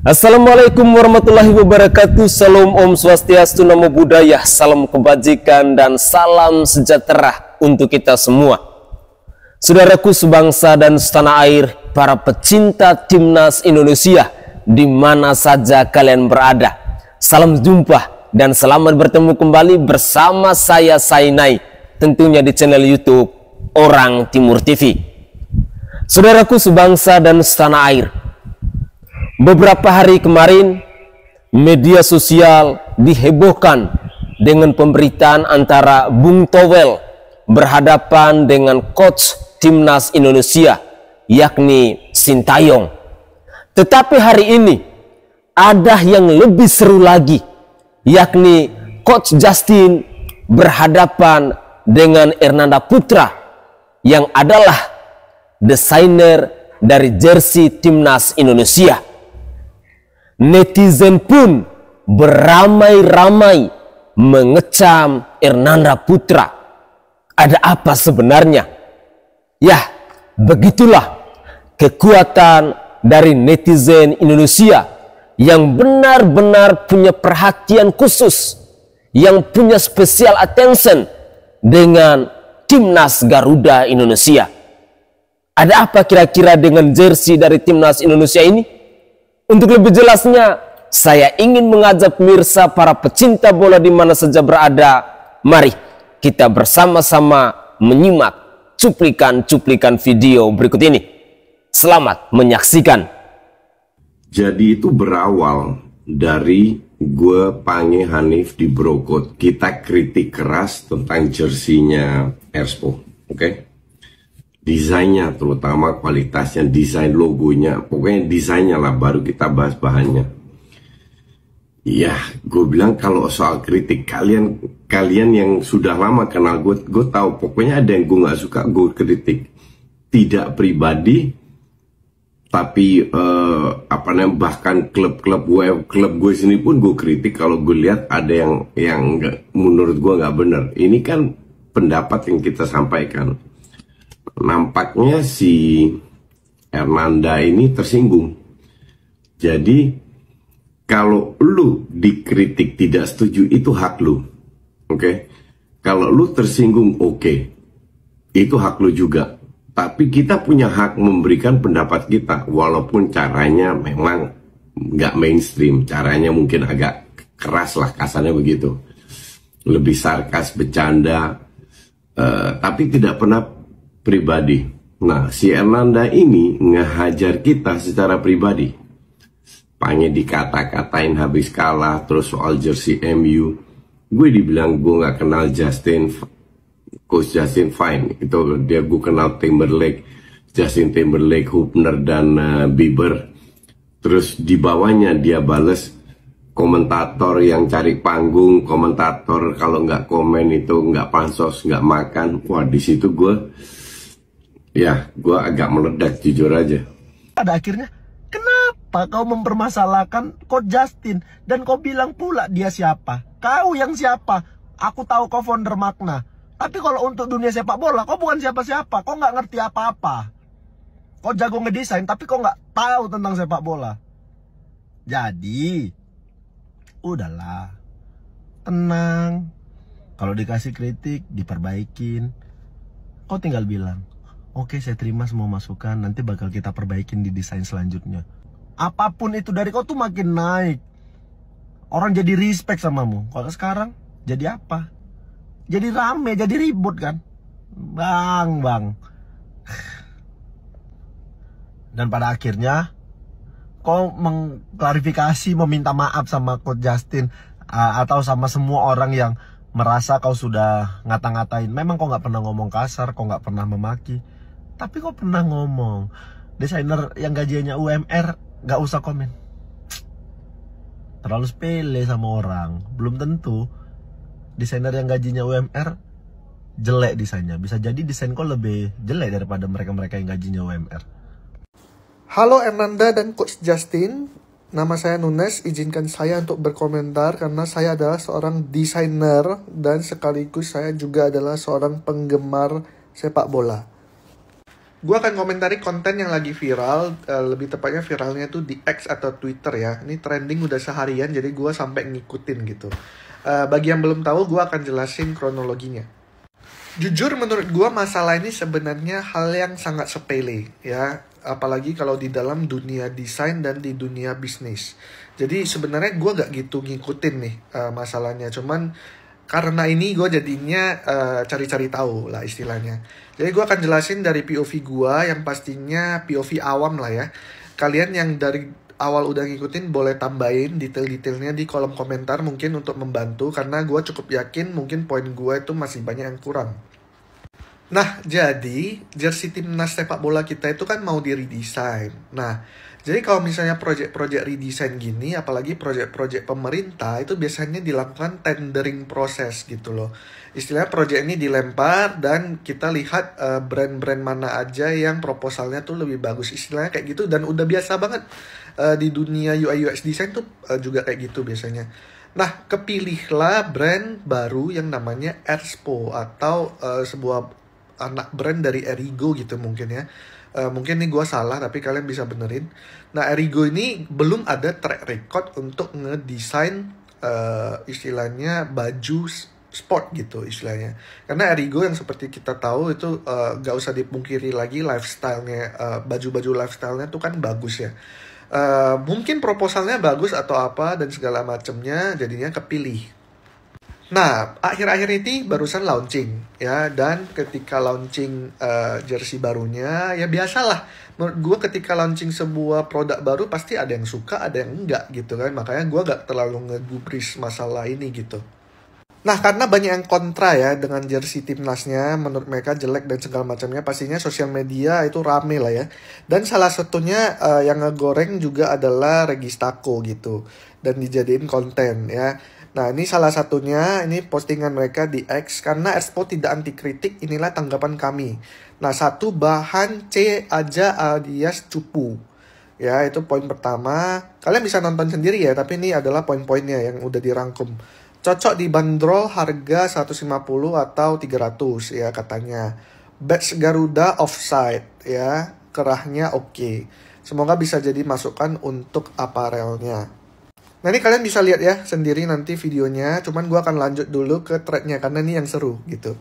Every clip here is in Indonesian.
Assalamualaikum warahmatullahi wabarakatuh Salam Om Swastiastu Namo Buddhaya Salam kebajikan dan salam sejahtera untuk kita semua Saudaraku sebangsa dan setanah air Para pecinta timnas Indonesia di mana saja kalian berada Salam jumpa dan selamat bertemu kembali bersama saya Sainai Tentunya di channel Youtube Orang Timur TV Saudaraku sebangsa dan setanah air Beberapa hari kemarin, media sosial dihebohkan dengan pemberitaan antara Bung Towel berhadapan dengan coach timnas Indonesia, yakni Sintayong. Tetapi hari ini, ada yang lebih seru lagi, yakni coach Justin berhadapan dengan Hernanda Putra yang adalah desainer dari jersey timnas Indonesia netizen pun beramai-ramai mengecam Ernanda Putra. Ada apa sebenarnya? Ya, begitulah kekuatan dari netizen Indonesia yang benar-benar punya perhatian khusus, yang punya special attention dengan timnas Garuda Indonesia. Ada apa kira-kira dengan jersey dari timnas Indonesia ini? Untuk lebih jelasnya, saya ingin mengajak mirsa para pecinta bola di mana saja berada. Mari kita bersama-sama menyimak cuplikan-cuplikan video berikut ini. Selamat menyaksikan. Jadi itu berawal dari gue Pange Hanif di Brokot. Kita kritik keras tentang jersinya Erspo. Oke? Okay? desainnya terutama kualitasnya desain logonya pokoknya desainnya lah baru kita bahas bahannya Iya, gue bilang kalau soal kritik kalian kalian yang sudah lama kenal gue gue tahu pokoknya ada yang gue nggak suka gue kritik tidak pribadi tapi eh, apa namanya bahkan klub-klub gue klub gue sini pun gue kritik kalau gue lihat ada yang yang gak, menurut gue nggak bener ini kan pendapat yang kita sampaikan nampaknya si Ernanda ini tersinggung. Jadi kalau lu dikritik tidak setuju itu hak lu. Oke. Okay? Kalau lu tersinggung oke. Okay. Itu hak lu juga. Tapi kita punya hak memberikan pendapat kita walaupun caranya memang nggak mainstream, caranya mungkin agak keras lah kasarnya begitu. Lebih sarkas, bercanda, uh, tapi tidak pernah pribadi. Nah, si Ernanda ini ngehajar kita secara pribadi. Pange dikata-katain habis kalah, terus soal jersey MU. Gue dibilang gue gak kenal Justin, Coach Justin Fine. Itu dia gue kenal Timberlake, Justin Timberlake, Hubner, dan uh, Bieber. Terus di bawahnya dia bales komentator yang cari panggung, komentator kalau nggak komen itu nggak pansos, nggak makan. Wah di situ gue Ya, gue agak meledak jujur aja. Pada akhirnya, kenapa kau mempermasalahkan kau Justin? Dan kau bilang pula dia siapa? Kau yang siapa? Aku tahu kau founder makna. Tapi kalau untuk dunia sepak bola, kau bukan siapa-siapa. Kau nggak ngerti apa-apa. Kau jago ngedesain, tapi kau nggak tahu tentang sepak bola. Jadi, udahlah. Tenang. Kalau dikasih kritik, diperbaikin. Kau tinggal bilang, Oke, saya terima semua masukan. Nanti bakal kita perbaikin di desain selanjutnya. Apapun itu dari kau tuh makin naik. Orang jadi respect samamu. Kalau sekarang jadi apa? Jadi rame, jadi ribut kan? Bang, bang. Dan pada akhirnya kau mengklarifikasi meminta maaf sama Coach Justin atau sama semua orang yang merasa kau sudah ngata-ngatain memang kau nggak pernah ngomong kasar kau nggak pernah memaki tapi kok pernah ngomong desainer yang gajinya UMR nggak usah komen terlalu sepele sama orang belum tentu desainer yang gajinya UMR jelek desainnya bisa jadi desain kok lebih jelek daripada mereka-mereka yang gajinya UMR Halo Ernanda dan Coach Justin Nama saya Nunes, izinkan saya untuk berkomentar karena saya adalah seorang desainer dan sekaligus saya juga adalah seorang penggemar sepak bola gue akan komentari konten yang lagi viral uh, lebih tepatnya viralnya tuh di X atau Twitter ya ini trending udah seharian jadi gue sampai ngikutin gitu uh, bagi yang belum tahu gue akan jelasin kronologinya jujur menurut gue masalah ini sebenarnya hal yang sangat sepele ya apalagi kalau di dalam dunia desain dan di dunia bisnis jadi sebenarnya gue gak gitu ngikutin nih uh, masalahnya cuman karena ini gue jadinya cari-cari uh, tahu lah istilahnya jadi gue akan jelasin dari POV gue yang pastinya POV awam lah ya. Kalian yang dari awal udah ngikutin boleh tambahin detail-detailnya di kolom komentar mungkin untuk membantu karena gue cukup yakin mungkin poin gue itu masih banyak yang kurang. Nah, jadi jersey timnas sepak bola kita itu kan mau di redesign. Nah, jadi kalau misalnya proyek-proyek redesign gini, apalagi proyek-proyek pemerintah itu biasanya dilakukan tendering proses gitu loh. Istilahnya proyek ini dilempar dan kita lihat brand eh, brand-brand mana aja yang proposalnya tuh lebih bagus. Istilahnya kayak gitu dan udah biasa banget uh, di dunia UI UX design tuh uh, juga kayak gitu biasanya. Nah, kepilihlah brand baru yang namanya Erspo atau uh, sebuah anak brand dari Erigo gitu mungkin ya Eh, mungkin ini gue salah tapi kalian bisa benerin nah Erigo ini belum ada track record untuk ngedesain uh, istilahnya baju sport gitu istilahnya karena Erigo yang seperti kita tahu itu uh, eh, gak usah dipungkiri lagi lifestylenya uh, baju-baju lifestylenya tuh kan bagus ya uh, mungkin proposalnya bagus atau apa dan segala macemnya jadinya kepilih Nah, akhir-akhir ini barusan launching ya dan ketika launching uh, jersey barunya ya biasalah menurut gue ketika launching sebuah produk baru pasti ada yang suka ada yang enggak gitu kan makanya gue gak terlalu ngegubris masalah ini gitu. Nah, karena banyak yang kontra ya dengan jersey timnasnya, menurut mereka jelek dan segala macamnya, pastinya sosial media itu rame lah ya. Dan salah satunya uh, yang ngegoreng juga adalah Registako gitu, dan dijadiin konten ya. Nah, ini salah satunya, ini postingan mereka di X, karena Expo tidak anti kritik, inilah tanggapan kami. Nah, satu, bahan C aja alias cupu. Ya, itu poin pertama. Kalian bisa nonton sendiri ya, tapi ini adalah poin-poinnya yang udah dirangkum. Cocok dibanderol harga 150 atau 300 ya katanya. Batch Garuda offside ya, kerahnya oke. Okay. Semoga bisa jadi masukan untuk aparelnya. Nah ini kalian bisa lihat ya sendiri nanti videonya, cuman gue akan lanjut dulu ke threadnya karena ini yang seru gitu.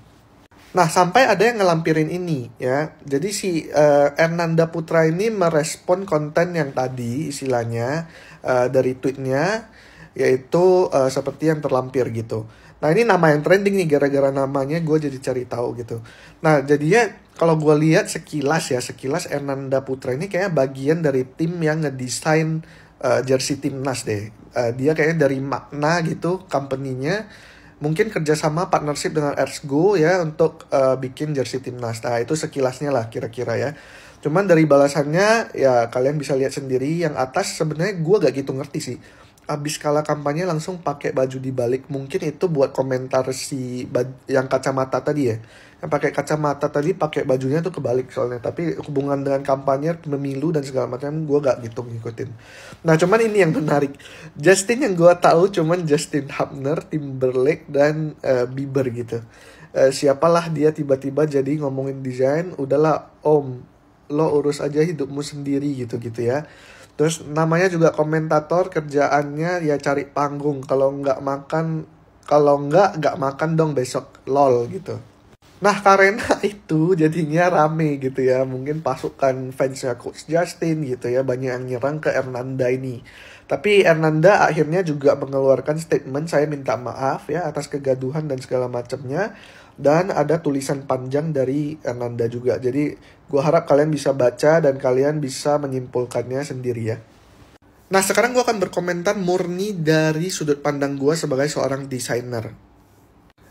Nah, sampai ada yang ngelampirin ini ya. Jadi si uh, eh, Ernanda Putra ini merespon konten yang tadi istilahnya uh, dari tweetnya yaitu uh, seperti yang terlampir gitu. Nah, ini nama yang trending nih gara-gara namanya gue jadi cari tahu gitu. Nah, jadinya kalau gue lihat sekilas ya, sekilas Ernanda Putra ini kayaknya bagian dari tim yang ngedesain uh, jersey timnas deh. Uh, dia kayaknya dari makna gitu company-nya mungkin kerjasama partnership dengan Ersgo ya untuk uh, bikin jersey timnas. Nah itu sekilasnya lah kira-kira ya. Cuman dari balasannya ya kalian bisa lihat sendiri yang atas sebenarnya gue gak gitu ngerti sih abis kalah kampanye langsung pakai baju dibalik mungkin itu buat komentar si yang kacamata tadi ya yang pakai kacamata tadi pakai bajunya tuh kebalik soalnya tapi hubungan dengan kampanye pemilu dan segala macam gue gak gitu ngikutin nah cuman ini yang menarik Justin yang gue tahu cuman Justin Hubner Timberlake dan uh, Bieber gitu uh, siapalah dia tiba-tiba jadi ngomongin desain udahlah om lo urus aja hidupmu sendiri gitu gitu ya Terus namanya juga komentator, kerjaannya ya cari panggung. Kalau nggak makan, kalau nggak nggak makan dong besok, lol gitu. Nah karena itu jadinya rame gitu ya Mungkin pasukan fansnya Coach Justin gitu ya Banyak yang nyerang ke Hernanda ini Tapi Hernanda akhirnya juga mengeluarkan statement Saya minta maaf ya atas kegaduhan dan segala macamnya dan ada tulisan panjang dari Ananda juga. Jadi gue harap kalian bisa baca dan kalian bisa menyimpulkannya sendiri ya. Nah sekarang gue akan berkomentar murni dari sudut pandang gue sebagai seorang desainer.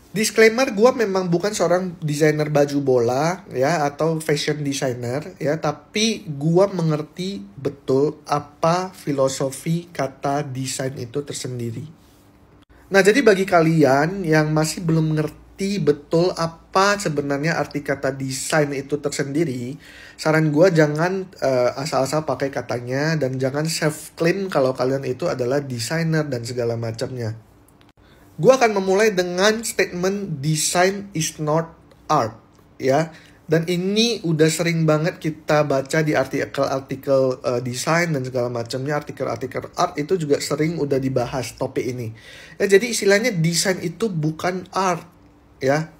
Disclaimer, gue memang bukan seorang desainer baju bola ya atau fashion designer ya, tapi gue mengerti betul apa filosofi kata desain itu tersendiri. Nah, jadi bagi kalian yang masih belum mengerti mengerti betul apa sebenarnya arti kata desain itu tersendiri, saran gue jangan uh, asal-asal pakai katanya dan jangan self claim kalau kalian itu adalah desainer dan segala macamnya. Gue akan memulai dengan statement design is not art, ya. Dan ini udah sering banget kita baca di artikel-artikel uh, desain dan segala macamnya, artikel-artikel art itu juga sering udah dibahas topik ini. Ya, jadi istilahnya desain itu bukan art ya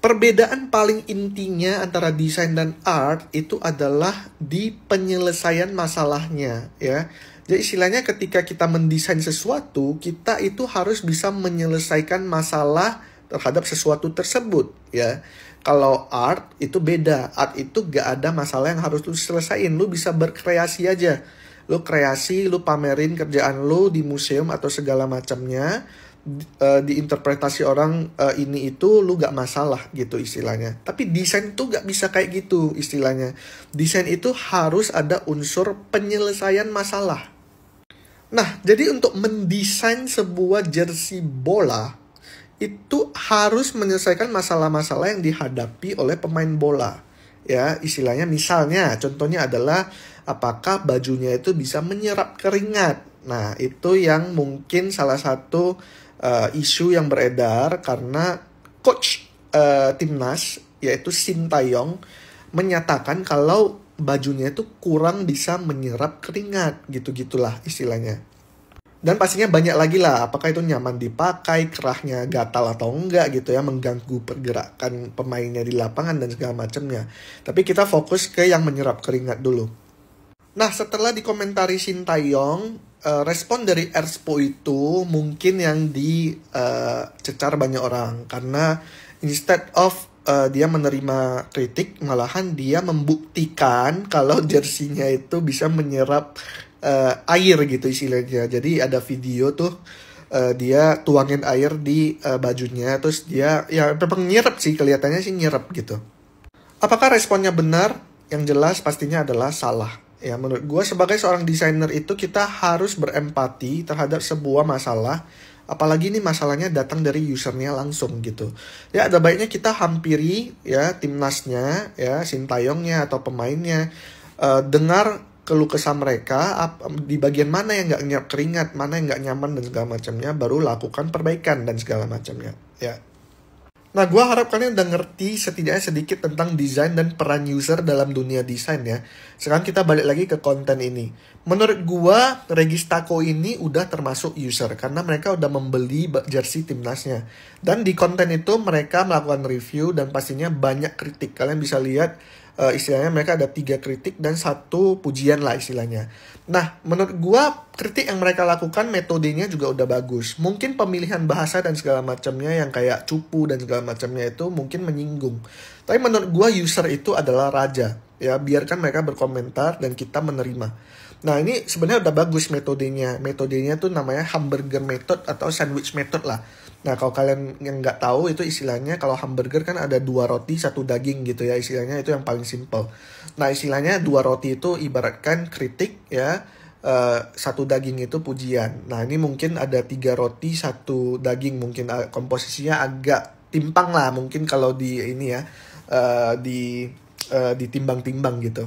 perbedaan paling intinya antara desain dan art itu adalah di penyelesaian masalahnya ya jadi istilahnya ketika kita mendesain sesuatu kita itu harus bisa menyelesaikan masalah terhadap sesuatu tersebut ya kalau art itu beda art itu gak ada masalah yang harus lu selesain lu bisa berkreasi aja lu kreasi lu pamerin kerjaan lu di museum atau segala macamnya uh, diinterpretasi orang uh, ini itu lu gak masalah gitu istilahnya. Tapi desain tuh gak bisa kayak gitu istilahnya. Desain itu harus ada unsur penyelesaian masalah. Nah, jadi untuk mendesain sebuah jersey bola itu harus menyelesaikan masalah-masalah yang dihadapi oleh pemain bola. Ya, istilahnya misalnya contohnya adalah apakah bajunya itu bisa menyerap keringat. Nah, itu yang mungkin salah satu uh, isu yang beredar karena coach uh, timnas yaitu shin taeyong menyatakan kalau bajunya itu kurang bisa menyerap keringat gitu-gitulah istilahnya. Dan pastinya banyak lagi lah, apakah itu nyaman dipakai, kerahnya gatal atau enggak gitu ya, mengganggu pergerakan pemainnya di lapangan dan segala macamnya. Tapi kita fokus ke yang menyerap keringat dulu. Nah, setelah dikomentari Shin Sintayong, uh, eh, respon dari Erspo itu mungkin yang dicecar eh, uh, banyak orang karena instead of uh, dia menerima kritik, malahan dia membuktikan kalau jersinya itu bisa menyerap uh, air gitu istilahnya. Jadi ada video tuh uh, dia tuangin air di uh, bajunya, terus dia ya memang nyerap sih kelihatannya sih nyerap gitu. Apakah responnya benar? Yang jelas pastinya adalah salah ya menurut gue sebagai seorang desainer itu kita harus berempati terhadap sebuah masalah apalagi ini masalahnya datang dari usernya langsung gitu ya ada baiknya kita hampiri ya timnasnya ya sintayongnya atau pemainnya uh, dengar keluh kesah mereka ap, di bagian mana yang nggak nyap keringat mana yang nggak nyaman dan segala macamnya baru lakukan perbaikan dan segala macamnya ya Nah, gue harap kalian udah ngerti setidaknya sedikit tentang desain dan peran user dalam dunia desain ya. Sekarang kita balik lagi ke konten ini. Menurut gue, Registako ini udah termasuk user karena mereka udah membeli jersey timnasnya. Dan di konten itu mereka melakukan review dan pastinya banyak kritik. Kalian bisa lihat uh, istilahnya mereka ada tiga kritik dan satu pujian lah istilahnya. Nah, menurut gua kritik yang mereka lakukan metodenya juga udah bagus. Mungkin pemilihan bahasa dan segala macamnya yang kayak cupu dan segala macamnya itu mungkin menyinggung. Tapi menurut gua user itu adalah raja. Ya, biarkan mereka berkomentar dan kita menerima. Nah, ini sebenarnya udah bagus metodenya. Metodenya tuh namanya hamburger method atau sandwich method lah Nah kalau kalian yang nggak tahu itu istilahnya kalau hamburger kan ada dua roti satu daging gitu ya istilahnya itu yang paling simple. Nah istilahnya dua roti itu ibaratkan kritik ya uh, satu daging itu pujian. Nah ini mungkin ada tiga roti satu daging mungkin uh, komposisinya agak timpang lah mungkin kalau di ini ya uh, di uh, ditimbang-timbang gitu.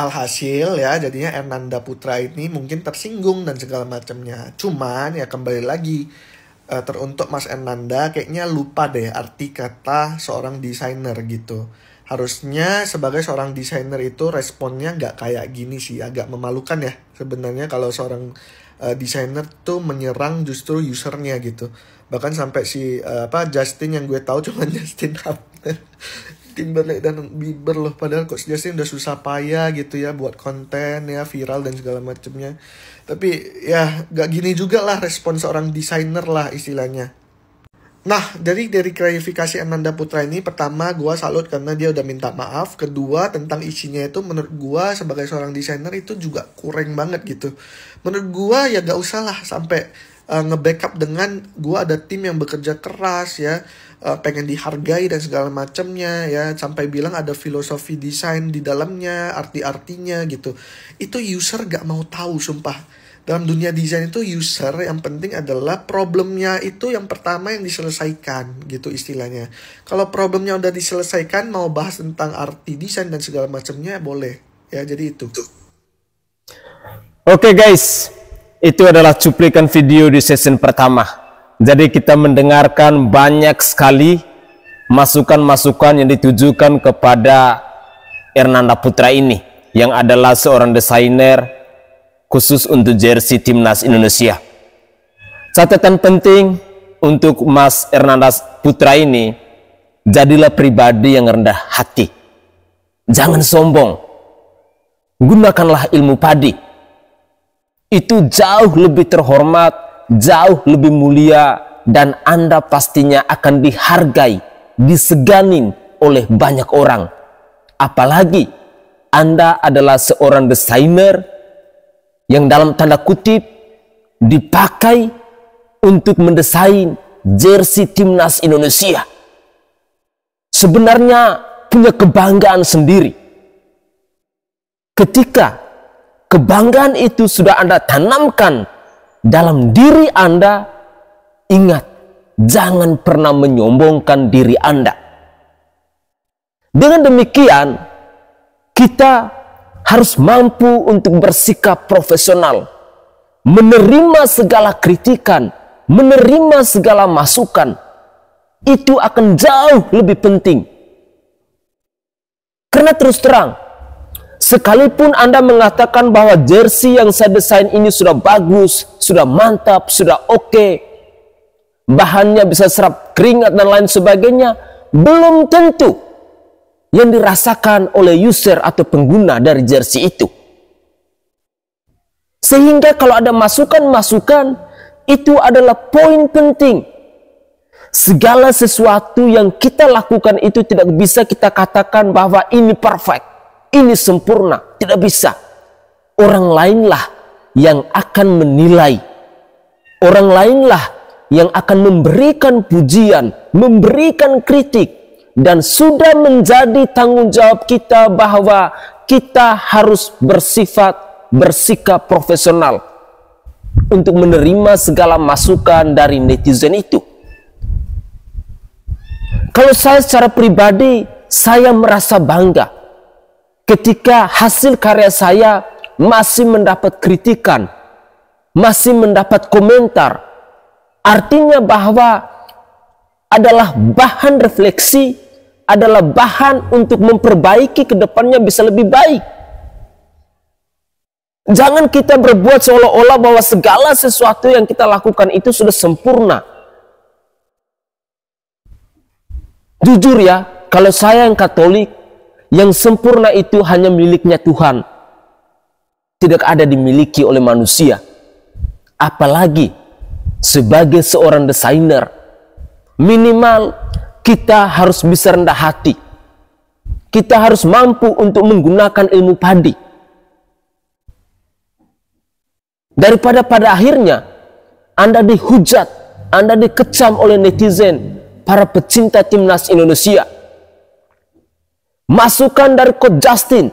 Alhasil ya jadinya Ernanda Putra ini mungkin tersinggung dan segala macamnya. Cuman ya kembali lagi uh, teruntuk Mas Ernanda kayaknya lupa deh arti kata seorang desainer gitu. Harusnya sebagai seorang desainer itu responnya nggak kayak gini sih, agak memalukan ya sebenarnya kalau seorang uh, desainer tuh menyerang justru usernya gitu. Bahkan sampai si uh, apa Justin yang gue tahu cuma Justin Hubner Timberlake dan Bieber loh padahal Coach Justin udah susah payah gitu ya buat konten ya viral dan segala macemnya tapi ya gak gini juga lah respon seorang desainer lah istilahnya Nah, dari dari klarifikasi Ananda Putra ini, pertama gue salut karena dia udah minta maaf. Kedua, tentang isinya itu menurut gue sebagai seorang desainer itu juga kurang banget gitu. Menurut gue ya gak usah lah sampai Eh, ngebackup dengan gue ada tim yang bekerja keras ya uh, pengen dihargai dan segala macamnya ya sampai bilang ada filosofi desain di dalamnya arti-artinya gitu itu user gak mau tahu sumpah dalam dunia desain itu user yang penting adalah problemnya itu yang pertama yang diselesaikan gitu istilahnya. Kalau problemnya udah diselesaikan mau bahas tentang arti desain dan segala macamnya boleh ya jadi itu. Oke okay, guys, itu adalah cuplikan video di sesi pertama. Jadi kita mendengarkan banyak sekali masukan-masukan yang ditujukan kepada Hernanda Putra ini yang adalah seorang desainer khusus untuk jersey timnas Indonesia. Catatan penting untuk Mas Hernanda Putra ini, jadilah pribadi yang rendah hati. Jangan sombong. Gunakanlah ilmu padi itu jauh lebih terhormat, jauh lebih mulia, dan Anda pastinya akan dihargai, diseganin oleh banyak orang. Apalagi Anda adalah seorang desainer yang dalam tanda kutip dipakai untuk mendesain jersey timnas Indonesia. Sebenarnya punya kebanggaan sendiri. Ketika kebanggaan itu sudah Anda tanamkan dalam diri Anda, ingat, jangan pernah menyombongkan diri Anda. Dengan demikian, kita harus mampu untuk bersikap profesional, menerima segala kritikan, menerima segala masukan. Itu akan jauh lebih penting. Karena terus terang, Sekalipun Anda mengatakan bahwa jersey yang saya desain ini sudah bagus, sudah mantap, sudah oke, okay, bahannya bisa serap keringat dan lain sebagainya, belum tentu yang dirasakan oleh user atau pengguna dari jersey itu. Sehingga kalau ada masukan-masukan, itu adalah poin penting. Segala sesuatu yang kita lakukan itu tidak bisa kita katakan bahwa ini perfect ini sempurna, tidak bisa. Orang lainlah yang akan menilai. Orang lainlah yang akan memberikan pujian, memberikan kritik dan sudah menjadi tanggung jawab kita bahwa kita harus bersifat bersikap profesional untuk menerima segala masukan dari netizen itu. Kalau saya secara pribadi, saya merasa bangga ketika hasil karya saya masih mendapat kritikan, masih mendapat komentar, artinya bahwa adalah bahan refleksi, adalah bahan untuk memperbaiki kedepannya bisa lebih baik. Jangan kita berbuat seolah-olah bahwa segala sesuatu yang kita lakukan itu sudah sempurna. Jujur ya, kalau saya yang Katolik, yang sempurna itu hanya miliknya Tuhan. Tidak ada dimiliki oleh manusia. Apalagi sebagai seorang desainer, minimal kita harus bisa rendah hati. Kita harus mampu untuk menggunakan ilmu padi. Daripada pada akhirnya Anda dihujat, Anda dikecam oleh netizen, para pecinta timnas Indonesia masukan dari Coach Justin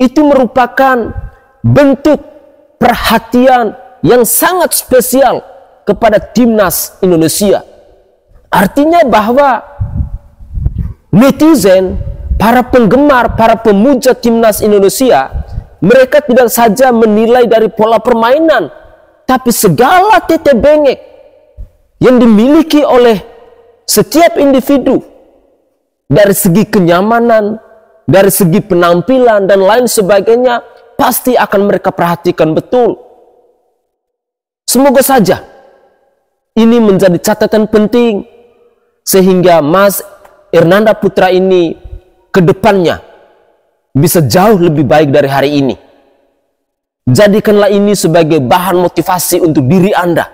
itu merupakan bentuk perhatian yang sangat spesial kepada timnas Indonesia. Artinya bahwa netizen, para penggemar, para pemuja timnas Indonesia, mereka tidak saja menilai dari pola permainan, tapi segala titik bengek yang dimiliki oleh setiap individu dari segi kenyamanan, dari segi penampilan dan lain sebagainya, pasti akan mereka perhatikan betul. Semoga saja ini menjadi catatan penting sehingga Mas Irnanda Putra ini ke depannya bisa jauh lebih baik dari hari ini. Jadikanlah ini sebagai bahan motivasi untuk diri Anda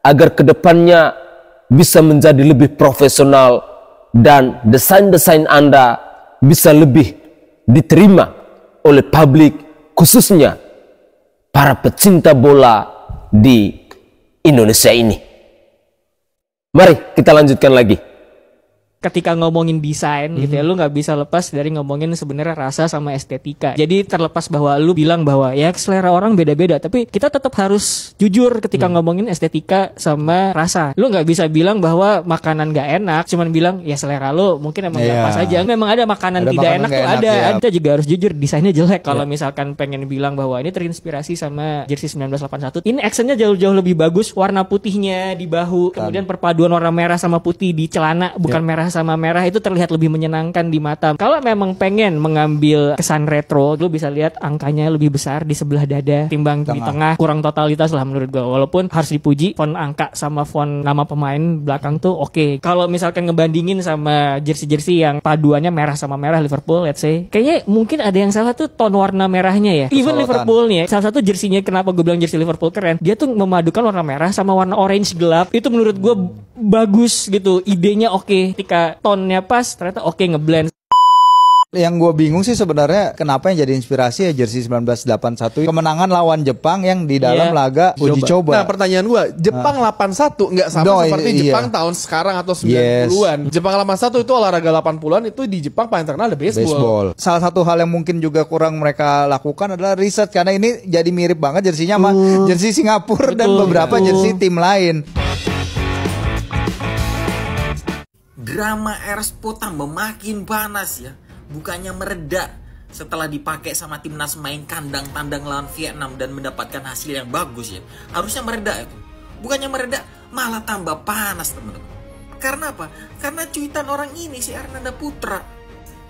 agar ke depannya bisa menjadi lebih profesional, dan desain-desain Anda bisa lebih diterima oleh publik khususnya para pecinta bola di Indonesia ini. Mari kita lanjutkan lagi ketika ngomongin desain mm-hmm. gitu ya mhm. lu nggak bisa lepas dari ngomongin sebenarnya rasa sama estetika jadi terlepas bahwa lu bilang bahwa ya selera orang beda-beda tapi kita tetap harus jujur ketika mm. ngomongin estetika sama rasa lu nggak bisa bilang bahwa makanan nggak enak cuman bilang ya selera lu mungkin emang yeah. gak iya. pas aja memang ada makanan ada tidak makanan enak tuh ada ya. kita juga harus jujur desainnya jelek kalau yeah. misalkan pengen bilang bahwa ini terinspirasi sama jersey 1981 ini actionnya jauh-jauh lebih bagus warna putihnya di bahu kan. kemudian perpaduan warna merah sama putih di celana bukan yeah. merah merah sama merah itu terlihat lebih menyenangkan di mata. Kalau memang pengen mengambil kesan retro, lu bisa lihat angkanya lebih besar di sebelah dada timbang tengah. di tengah. Kurang totalitas lah menurut gue. Walaupun harus dipuji font angka sama font nama pemain belakang tuh oke. Okay. Kalau misalkan ngebandingin sama jersey-jersey yang paduannya merah sama merah Liverpool let's say, kayaknya mungkin ada yang salah tuh ton warna merahnya ya. Even Liverpool nih ya, salah satu jersinya kenapa gue bilang jersey Liverpool keren, dia tuh memadukan warna merah sama warna orange gelap. Itu menurut gue bagus gitu, idenya oke. Okay. Ketika ketika tone-nya pas ternyata oke okay, ngeblend yang gue bingung sih sebenarnya kenapa yang jadi inspirasi ya jersey 1981 kemenangan lawan Jepang yang di dalam yeah. laga uji coba. coba. Nah pertanyaan gue, Jepang ah. uh. 81 nggak sama no, seperti iya. Jepang tahun sekarang atau 90-an. Yes. Jepang 81 itu olahraga 80-an itu di Jepang paling terkenal ada baseball. baseball. Salah satu hal yang mungkin juga kurang mereka lakukan adalah riset karena ini jadi mirip banget jersinya sama uh. jersey Singapura Betul. dan beberapa Betul. jersey tim lain. drama Erspo tambah makin panas ya. Bukannya meredak setelah dipakai sama timnas main kandang tandang lawan Vietnam dan mendapatkan hasil yang bagus ya. Harusnya meredak itu. Bukannya meredak, malah tambah panas teman-teman. Karena apa? Karena cuitan orang ini si Ernanda Putra.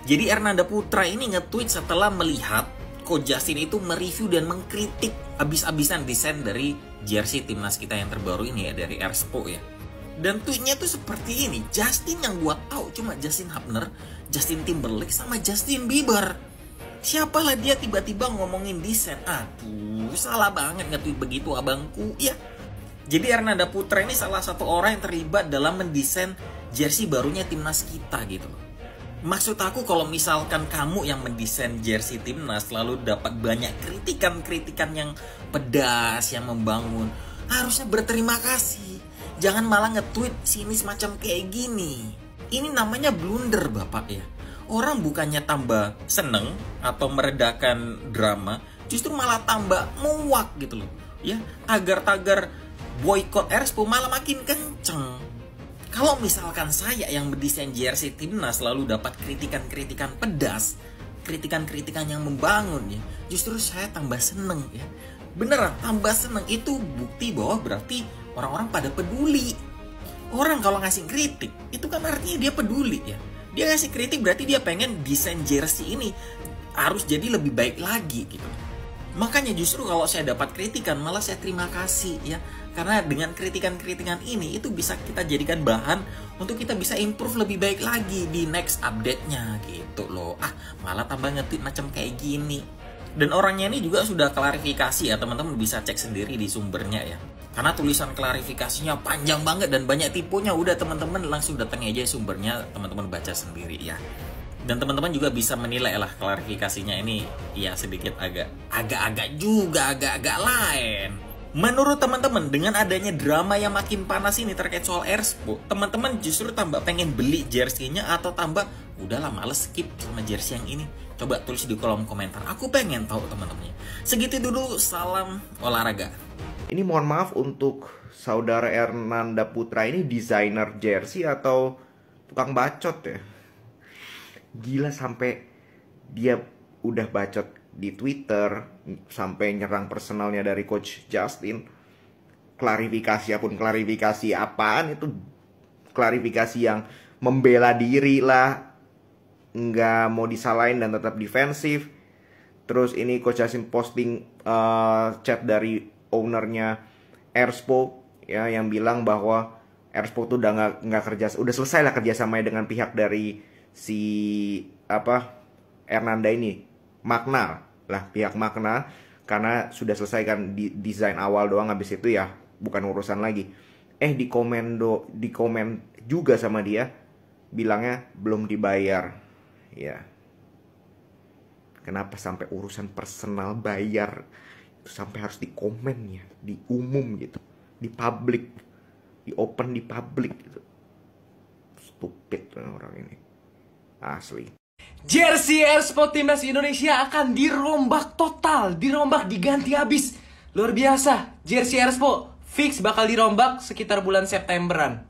Jadi Ernanda Putra ini nge-tweet setelah melihat Ko Justin itu mereview dan mengkritik abis-abisan desain dari jersey timnas kita yang terbaru ini ya dari Erspo ya. Dan tweetnya tuh seperti ini, Justin yang gua tahu cuma Justin Hubner, Justin Timberlake sama Justin Bieber. Siapalah dia tiba-tiba ngomongin desain Aduh, salah banget nge-tweet begitu abangku. Ya, jadi Hernanda Putra ini salah satu orang yang terlibat dalam mendesain jersey barunya timnas kita gitu Maksud aku kalau misalkan kamu yang mendesain jersey timnas lalu dapat banyak kritikan-kritikan yang pedas, yang membangun, harusnya berterima kasih jangan malah nge-tweet sini semacam kayak gini. Ini namanya blunder Bapak ya. Orang bukannya tambah seneng atau meredakan drama, justru malah tambah muak gitu loh. Ya, agar-tagar boykot Erspo malah makin kenceng. Kalau misalkan saya yang mendesain JRC Timnas lalu dapat kritikan-kritikan pedas, kritikan-kritikan yang membangun ya, justru saya tambah seneng ya. Beneran, tambah seneng itu bukti bahwa berarti orang-orang pada peduli. Orang kalau ngasih kritik, itu kan artinya dia peduli ya. Dia ngasih kritik berarti dia pengen desain jersey ini harus jadi lebih baik lagi gitu. Makanya justru kalau saya dapat kritikan malah saya terima kasih ya. Karena dengan kritikan-kritikan ini itu bisa kita jadikan bahan untuk kita bisa improve lebih baik lagi di next update-nya gitu loh. Ah, malah tambah ngetik macam kayak gini. Dan orangnya ini juga sudah klarifikasi ya teman-teman bisa cek sendiri di sumbernya ya. Karena tulisan klarifikasinya panjang banget dan banyak tipunya udah teman-teman langsung datang aja sumbernya teman-teman baca sendiri ya. Dan teman-teman juga bisa menilai lah klarifikasinya ini ya sedikit agak agak-agak juga agak-agak lain. Menurut teman-teman, dengan adanya drama yang makin panas ini terkait soal Erspo, teman-teman justru tambah pengen beli jersey-nya atau tambah udahlah males skip sama jersey yang ini Coba tulis di kolom komentar. Aku pengen tahu teman-temannya. Segitu dulu salam olahraga. Ini mohon maaf untuk saudara Ernanda Putra ini desainer jersey atau tukang bacot ya. Gila sampai dia udah bacot di Twitter sampai nyerang personalnya dari coach Justin. Klarifikasi apun klarifikasi apaan itu klarifikasi yang membela diri lah nggak mau disalahin dan tetap defensif. Terus ini Coach Jasim posting uh, chat dari ownernya Erspo ya yang bilang bahwa Erspo tuh udah nggak nggak kerja udah selesai lah kerjasamanya dengan pihak dari si apa Hernanda ini makna lah pihak makna karena sudah selesai kan di desain awal doang habis itu ya bukan urusan lagi eh di komendo di komen juga sama dia bilangnya belum dibayar ya kenapa sampai urusan personal bayar itu sampai harus dikomen ya di umum gitu di publik di open di publik gitu stupid orang ini asli Jersey Air Timnas Indonesia akan dirombak total, dirombak diganti habis. Luar biasa, Jersey Air fix bakal dirombak sekitar bulan Septemberan.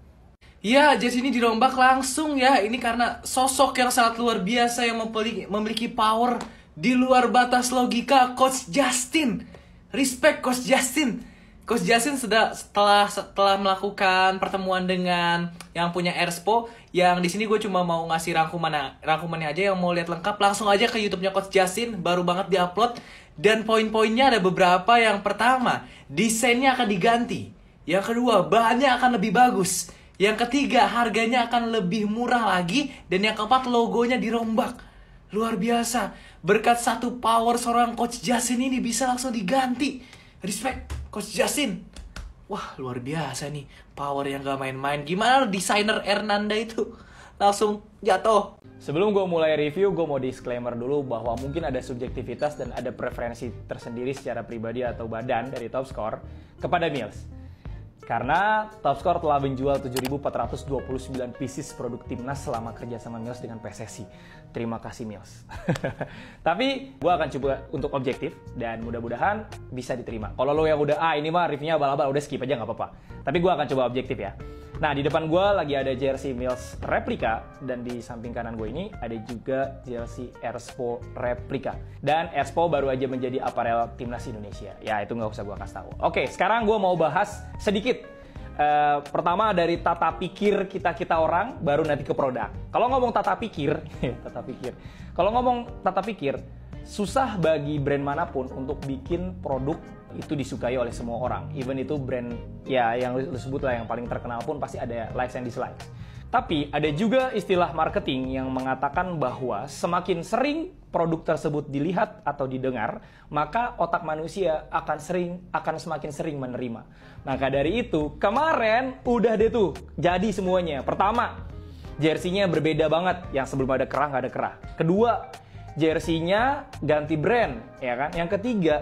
Ya, Jets ini dirombak langsung ya. Ini karena sosok yang sangat luar biasa yang memiliki power di luar batas logika Coach Justin. Respect Coach Justin. Coach Justin sudah setelah setelah melakukan pertemuan dengan yang punya Erspo, yang di sini gue cuma mau ngasih rangkuman rangkumannya aja yang mau lihat lengkap langsung aja ke YouTube-nya Coach Justin, baru banget diupload dan poin-poinnya ada beberapa yang pertama, desainnya akan diganti. Yang kedua, bahannya akan lebih bagus. Yang ketiga, harganya akan lebih murah lagi. Dan yang keempat, logonya dirombak. Luar biasa. Berkat satu power seorang Coach Justin ini bisa langsung diganti. Respect, Coach Justin. Wah, luar biasa nih. Power yang gak main-main. Gimana desainer Hernanda itu? Langsung jatuh. Sebelum gue mulai review, gue mau disclaimer dulu bahwa mungkin ada subjektivitas dan ada preferensi tersendiri secara pribadi atau badan dari Top Score kepada Mills. Karena Topscore telah menjual 7.429 pieces produk timnas selama kerjasama Milos dengan PSSI terima kasih Mills. Tapi gue akan coba untuk objektif dan mudah-mudahan bisa diterima. Kalau lo yang udah, ah ini mah reviewnya abal-abal, udah skip aja nggak apa-apa. Tapi gue akan coba objektif ya. Nah, di depan gue lagi ada jersey Mills replika dan di samping kanan gue ini ada juga jersey Erspo replika. Dan Erspo baru aja menjadi aparel timnas Indonesia. Ya, itu nggak usah gue kasih tahu. Oke, sekarang gue mau bahas sedikit Eh, pertama dari tata pikir kita kita orang, baru nanti ke produk. Kalau ngomong tata pikir, tata pikir. Kalau ngomong tata pikir, susah bagi brand manapun untuk bikin produk itu disukai oleh semua orang. Even itu brand ya yang disebut lah yang paling terkenal pun pasti ada likes and dislikes. Tapi ada juga istilah marketing yang mengatakan bahwa semakin sering produk tersebut dilihat atau didengar, maka otak manusia akan sering akan semakin sering menerima. Maka dari itu, kemarin udah deh tuh jadi semuanya. Pertama, jersinya berbeda banget. Yang sebelum ada kerah nggak ada kerah. Kedua, jersinya ganti brand, ya kan? Yang ketiga,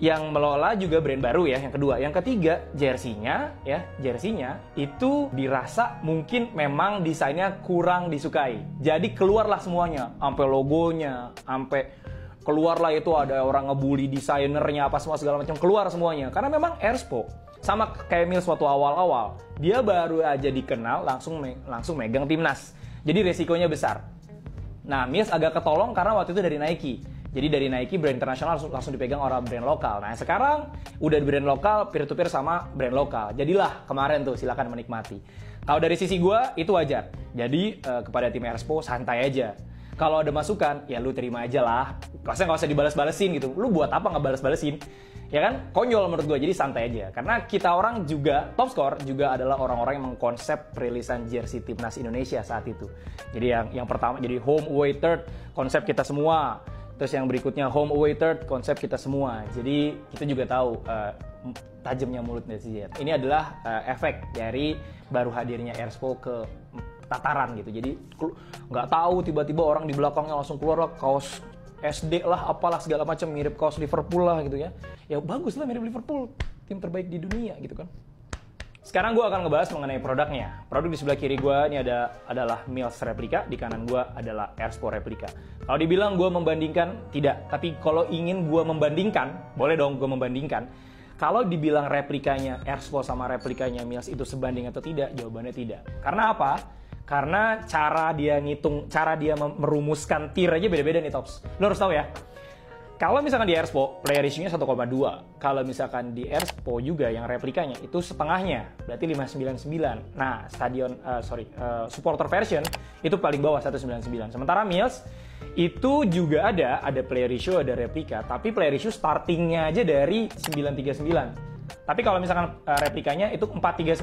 yang melola juga brand baru ya. Yang kedua, yang ketiga, jersinya ya, jersinya itu dirasa mungkin memang desainnya kurang disukai. Jadi keluarlah semuanya, sampai logonya, sampai keluarlah itu ada orang ngebully desainernya apa semua segala macam keluar semuanya karena memang Airspo sama kayak Mills waktu awal-awal dia baru aja dikenal langsung me langsung megang timnas jadi resikonya besar nah Mills agak ketolong karena waktu itu dari Nike jadi dari Nike brand internasional langsung, langsung dipegang orang brand lokal. Nah sekarang udah brand lokal peer to peer sama brand lokal. Jadilah kemarin tuh silakan menikmati. Kalau dari sisi gue itu wajar. Jadi eh, kepada tim Erspo santai aja kalau ada masukan ya lu terima aja lah maksudnya nggak usah dibalas-balesin gitu lu buat apa nggak balas-balesin ya kan konyol menurut gue jadi santai aja karena kita orang juga top score juga adalah orang-orang yang mengkonsep rilisan jersey timnas Indonesia saat itu jadi yang yang pertama jadi home away third konsep kita semua terus yang berikutnya home away third konsep kita semua jadi kita juga tahu uh, tajamnya mulut netizen ini adalah uh, efek dari baru hadirnya Erspo ke tataran gitu jadi nggak tahu tiba-tiba orang di belakangnya langsung keluar lah kaos SD lah apalah segala macam mirip kaos Liverpool lah gitu ya ya bagus lah mirip Liverpool tim terbaik di dunia gitu kan sekarang gue akan ngebahas mengenai produknya. Produk di sebelah kiri gue ini ada adalah Mills replika, di kanan gue adalah Airsport replika. Kalau dibilang gue membandingkan, tidak. Tapi kalau ingin gue membandingkan, boleh dong gue membandingkan. Kalau dibilang replikanya Airsport sama replikanya Mills itu sebanding atau tidak, jawabannya tidak. Karena apa? Karena cara dia ngitung, cara dia merumuskan tier aja beda-beda nih Tops. Lo harus tahu ya. Kalau misalkan di Airspo, player ratio-nya 1,2. Kalau misalkan di Airspo juga yang replikanya itu setengahnya, berarti 599. Nah, stadion uh, sorry, uh, supporter version itu paling bawah 199. Sementara Mills itu juga ada, ada player ratio, ada replika, tapi player ratio startingnya aja dari 939. Tapi kalau misalkan uh, replikanya itu 439,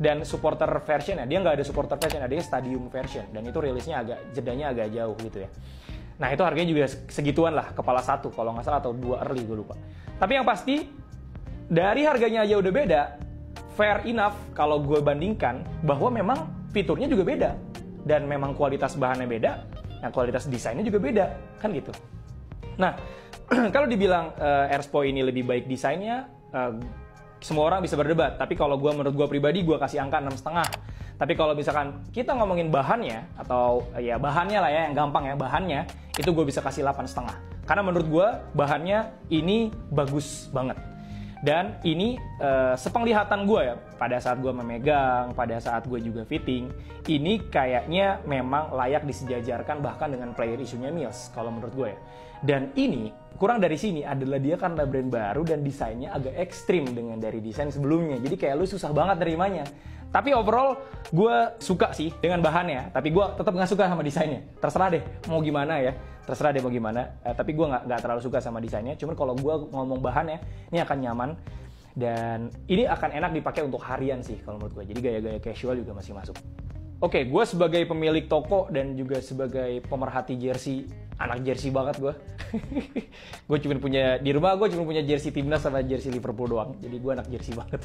dan supporter version ya dia nggak ada supporter version ada stadium version dan itu rilisnya agak jedanya agak jauh gitu ya nah itu harganya juga segituan lah kepala satu kalau nggak salah atau dua early gue lupa tapi yang pasti dari harganya aja udah beda fair enough kalau gue bandingkan bahwa memang fiturnya juga beda dan memang kualitas bahannya beda nah kualitas desainnya juga beda kan gitu nah kalau dibilang uh, eh, Airspo ini lebih baik desainnya uh, semua orang bisa berdebat tapi kalau gue menurut gue pribadi gue kasih angka enam setengah tapi kalau misalkan kita ngomongin bahannya atau ya bahannya lah ya yang gampang ya bahannya itu gue bisa kasih delapan setengah karena menurut gue bahannya ini bagus banget dan ini uh, sepenglihatan gue ya pada saat gue memegang pada saat gue juga fitting ini kayaknya memang layak disejajarkan bahkan dengan player isunya Mills kalau menurut gue ya dan ini kurang dari sini adalah dia karena brand baru dan desainnya agak ekstrim dengan dari desain sebelumnya. Jadi kayak lu susah banget nerimanya. Tapi overall gue suka sih dengan bahannya, tapi gue tetap nggak suka sama desainnya. Terserah deh mau gimana ya, terserah deh mau gimana. Eh, tapi gue nggak terlalu suka sama desainnya. Cuman kalau gue ngomong bahannya, ini akan nyaman dan ini akan enak dipakai untuk harian sih kalau menurut gue jadi gaya-gaya casual juga masih masuk oke okay, gue sebagai pemilik toko dan juga sebagai pemerhati jersey anak jersey banget gue gue cuma punya di rumah gue cuma punya jersey timnas sama jersey Liverpool doang jadi gue anak jersey banget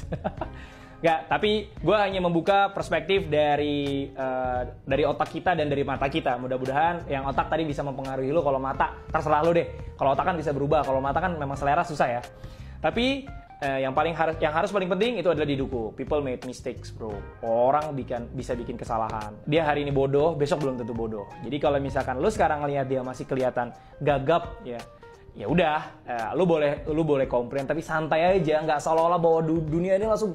nggak tapi gue hanya membuka perspektif dari uh, dari otak kita dan dari mata kita mudah-mudahan yang otak tadi bisa mempengaruhi lo kalau mata terserah lo deh kalau otak kan bisa berubah kalau mata kan memang selera susah ya tapi eh, yang paling harus yang harus paling penting itu adalah didukung. People made mistakes, bro. Orang bikin bisa bikin kesalahan. Dia hari ini bodoh, besok belum tentu bodoh. Jadi kalau misalkan lu sekarang lihat dia masih kelihatan gagap ya, ya udah, eh, lu boleh lu boleh komplain tapi santai aja, nggak seolah-olah bahwa du dunia ini langsung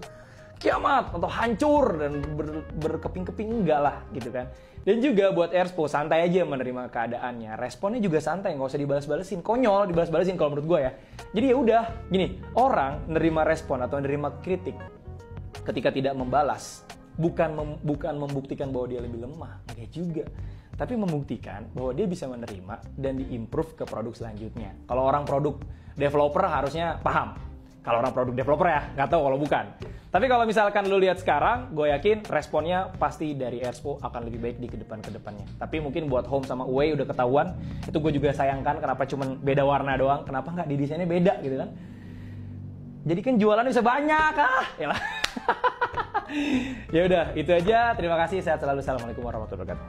kiamat atau hancur dan ber, berkeping-keping enggak lah gitu kan dan juga buat Erspo, santai aja menerima keadaannya. Responnya juga santai, nggak usah dibalas-balesin. Konyol dibalas-balesin kalau menurut gue ya. Jadi ya udah, gini, orang nerima respon atau nerima kritik ketika tidak membalas bukan mem, bukan membuktikan bahwa dia lebih lemah, enggak juga. Tapi membuktikan bahwa dia bisa menerima dan diimprove ke produk selanjutnya. Kalau orang produk developer harusnya paham kalau orang produk developer ya, nggak tahu kalau bukan. Tapi kalau misalkan lu lihat sekarang, gue yakin responnya pasti dari Airspo akan lebih baik di kedepan-kedepannya. Tapi mungkin buat home sama away udah ketahuan, itu gue juga sayangkan kenapa cuman beda warna doang, kenapa nggak di desainnya beda gitu kan. Jadi kan jualan bisa banyak ah. Yalah. ya udah, itu aja. Terima kasih. Sehat selalu. Assalamualaikum warahmatullahi wabarakatuh.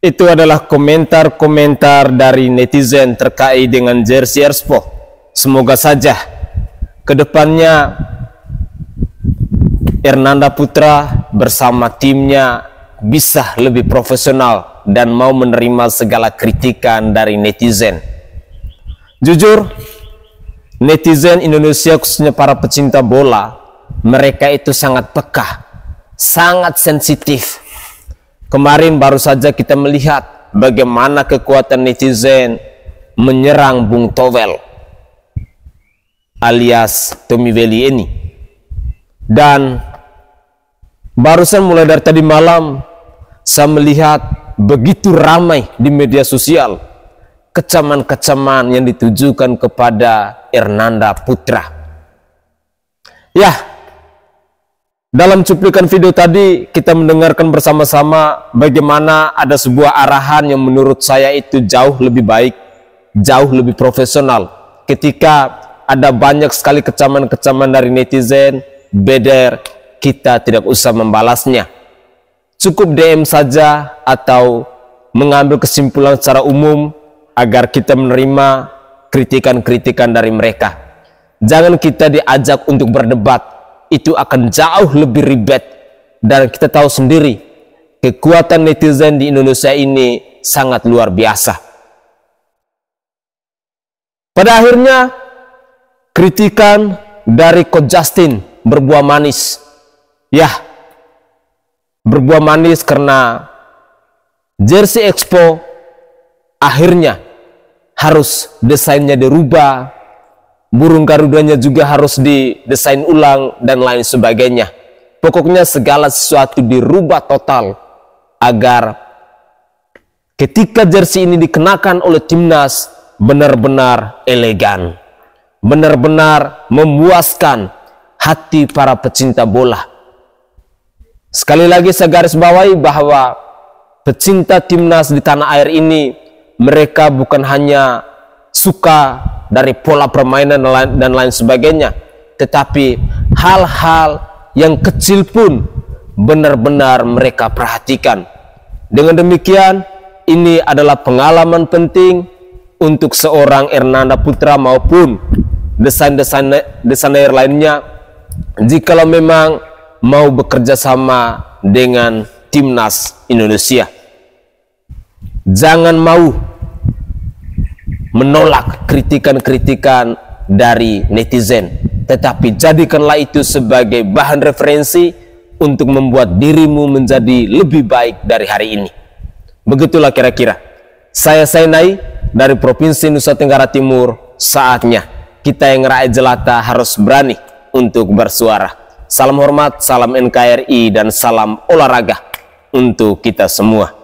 Itu adalah komentar-komentar dari netizen terkait dengan jersey Airspo. Semoga saja kedepannya Hernanda Putra bersama timnya bisa lebih profesional dan mau menerima segala kritikan dari netizen. Jujur, netizen Indonesia khususnya para pecinta bola, mereka itu sangat peka, sangat sensitif. Kemarin baru saja kita melihat bagaimana kekuatan netizen menyerang Bung Towel alias Tommy Valley ini. Dan barusan mulai dari tadi malam saya melihat begitu ramai di media sosial kecaman-kecaman yang ditujukan kepada Ernanda Putra. Ya, dalam cuplikan video tadi kita mendengarkan bersama-sama bagaimana ada sebuah arahan yang menurut saya itu jauh lebih baik, jauh lebih profesional ketika ada banyak sekali kecaman-kecaman dari netizen, beder, kita tidak usah membalasnya. Cukup DM saja atau mengambil kesimpulan secara umum agar kita menerima kritikan-kritikan dari mereka. Jangan kita diajak untuk berdebat, itu akan jauh lebih ribet. Dan kita tahu sendiri, kekuatan netizen di Indonesia ini sangat luar biasa. Pada akhirnya, kritikan dari Coach Justin berbuah manis. Ya, berbuah manis karena jersey Expo akhirnya harus desainnya dirubah, burung garudanya juga harus didesain ulang dan lain sebagainya. Pokoknya segala sesuatu dirubah total agar ketika jersey ini dikenakan oleh timnas benar-benar elegan benar-benar memuaskan hati para pecinta bola. Sekali lagi saya garis bawahi bahwa pecinta timnas di tanah air ini mereka bukan hanya suka dari pola permainan dan lain, dan lain sebagainya, tetapi hal-hal yang kecil pun benar-benar mereka perhatikan. Dengan demikian, ini adalah pengalaman penting untuk seorang Ernanda Putra maupun desain-desain desainer lainnya jikalau memang mau bekerja sama dengan timnas Indonesia. Jangan mau menolak kritikan-kritikan dari netizen, tetapi jadikanlah itu sebagai bahan referensi untuk membuat dirimu menjadi lebih baik dari hari ini. Begitulah kira-kira. Saya Sainai dari Provinsi Nusa Tenggara Timur, saatnya kita yang rakyat jelata harus berani untuk bersuara. Salam hormat, salam NKRI, dan salam olahraga untuk kita semua.